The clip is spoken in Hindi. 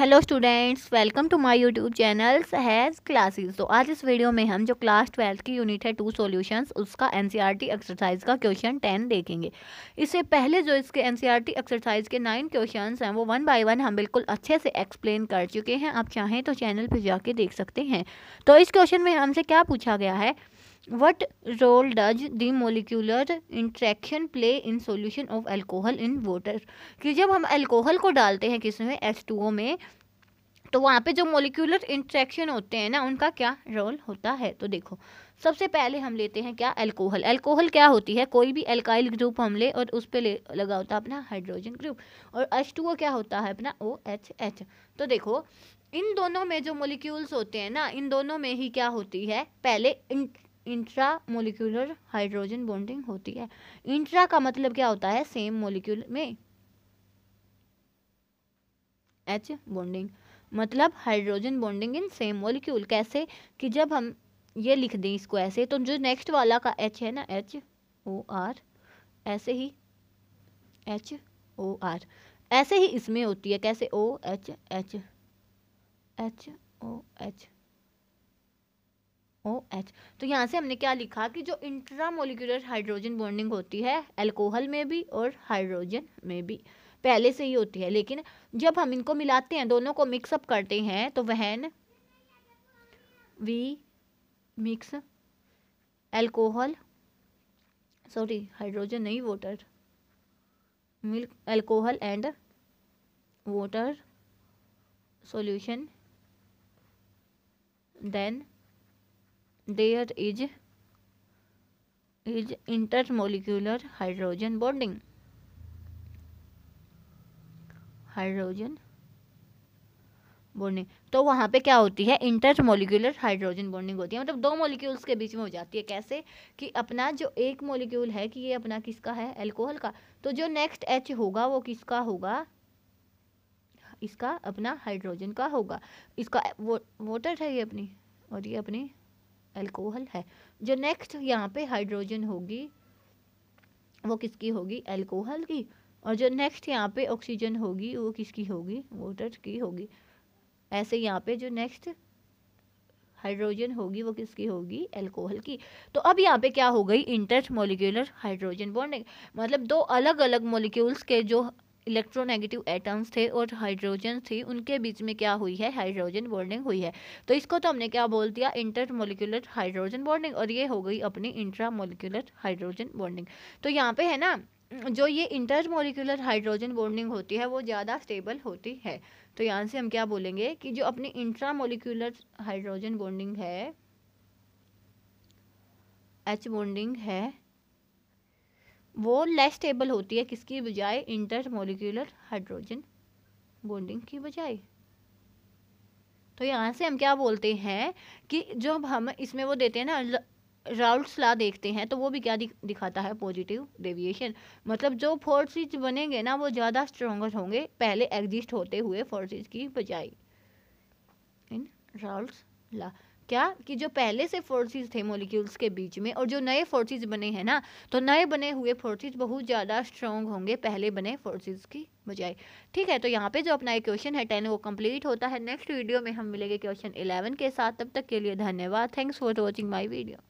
hello students welcome to my YouTube channels हैज़ क्लासेस तो आज इस वीडियो में हम जो क्लास ट्वेल्थ की यूनिट है टू सॉल्यूशंस उसका एनसीईआरटी एक्सरसाइज e का क्वेश्चन टेन देखेंगे इससे पहले जो इसके एनसीईआरटी एक्सरसाइज e के नाइन क्वेश्चंस हैं वो वन बाय वन हम बिल्कुल अच्छे से एक्सप्लेन कर चुके हैं आप चाहें तो चैनल पर जाके देख सकते हैं तो इस क्वेश्चन में हमसे क्या पूछा गया है what role does the molecular interaction play in solution of alcohol in water कि जब हम अल्कोहल को डालते हैं किसमें एस टू ओ में तो वहाँ पे जो मोलिकुलर इंट्रैक्शन होते हैं ना उनका क्या रोल होता है तो देखो सबसे पहले हम लेते हैं क्या अल्कोहल अल्कोहल क्या होती है कोई भी अल्काइल ग्रुप हम ले और उस पर ले लगा होता है अपना हाइड्रोजन ग्रुप और एच टू ओ क्या होता है अपना ओ एच एच तो देखो इन दोनों में जो मोलिक्यूल्स होते हैं ना इन दोनों में ही क्या होती है पहले इंट्रा मोलिकुलर हाइड्रोजन बॉन्डिंग होती है इंट्रा का मतलब क्या होता है सेम मोलिक्यूल में एच बॉन्डिंग मतलब hydrogen bonding in same molecule कैसे कि जब हम ये लिख दें इसको ऐसे तो जो नेक्स्ट वाला का एच है ना एच ओ आर ऐसे ही एच ओ आर ऐसे ही इसमें होती है कैसे O H H H O H H तो यहाँ से हमने क्या लिखा कि जो इंट्रामोलिकुलर हाइड्रोजन बॉन्डिंग होती है एल्कोहल में भी और हाइड्रोजन में भी पहले से ही होती है लेकिन जब हम इनको मिलाते हैं दोनों को मिक्सअप करते हैं तो when we mix alcohol sorry hydrogen नहीं water milk alcohol and water solution then there is is intermolecular hydrogen bonding hydrogen bonding तो वहाँ पे क्या होती है इंटरमोलिकुलर हाइड्रोजन बॉन्डिंग होती है मतलब दो मोलिक्यूल्स के बीच में हो जाती है कैसे कि अपना जो एक मोलिक्यूल है कि ये अपना किसका है एल्कोहल का तो जो नेक्स्ट एच होगा वो किसका होगा इसका अपना हाइड्रोजन का होगा इसका वो वोटर है ये अपनी और ये अपनी एल्कोहल है जो नेक्स्ट यहाँ पे हाइड्रोजन होगी वो किसकी होगी एल्कोहल की और जो नेक्स्ट यहाँ पे ऑक्सीजन होगी वो किसकी होगी वोटर की होगी ऐसे यहाँ पे जो नेक्स्ट हाइड्रोजन होगी वो किसकी होगी एल्कोहल की तो अब यहाँ पे क्या हो गई इंटर मोलिकुलर हाइड्रोजन बॉन्डिंग मतलब दो अलग अलग मोलिक्यूल्स के जो इलेक्ट्रोनेगेटिव एटम्स थे और हाइड्रोजन थी उनके बीच में क्या हुई है हाइड्रोजन बॉन्डिंग हुई है तो इसको तो हमने क्या बोल दिया इंटर मोलिकुलर हाइड्रोजन बॉन्डिंग और ये हो गई अपनी इंट्रा मोलिकुलर हाइड्रोजन बॉन्डिंग तो यहाँ पे है ना जो ये इंटर मोलिकुलर हाइड्रोजन बॉन्डिंग होती है वो ज़्यादा स्टेबल होती है तो यहाँ से हम क्या बोलेंगे कि जो अपनी इंट्रा मोलिकुलर हाइड्रोजन बॉन्डिंग है एच बॉन्डिंग है वो लेस स्टेबल होती है किसकी बजाय इंटर मोलिकुलर हाइड्रोजन बॉन्डिंग की बजाय तो यहाँ से हम क्या बोलते हैं कि जब हम इसमें वो देते हैं ना राउल्स ला देखते हैं तो वो भी क्या दिखाता है पॉजिटिव डेविएशन मतलब जो फोर्सेज बनेंगे ना वो ज़्यादा स्ट्रोंगर होंगे पहले एग्जिस्ट होते हुए फोर्सेज की बजाय इन राउल्स ला क्या कि जो पहले से फोर्सेस थे मोलिक्यूल्स के बीच में और जो नए फोर्सेस बने हैं ना तो नए बने हुए फोर्सेस बहुत ज़्यादा स्ट्रॉन्ग होंगे पहले बने फोर्सेस की बजाय ठीक है तो यहाँ पे जो अपना एक क्वेश्चन है टेन वो कंप्लीट होता है नेक्स्ट वीडियो में हम मिलेंगे क्वेश्चन इलेवन के साथ तब तक के लिए धन्यवाद thanks for watching my video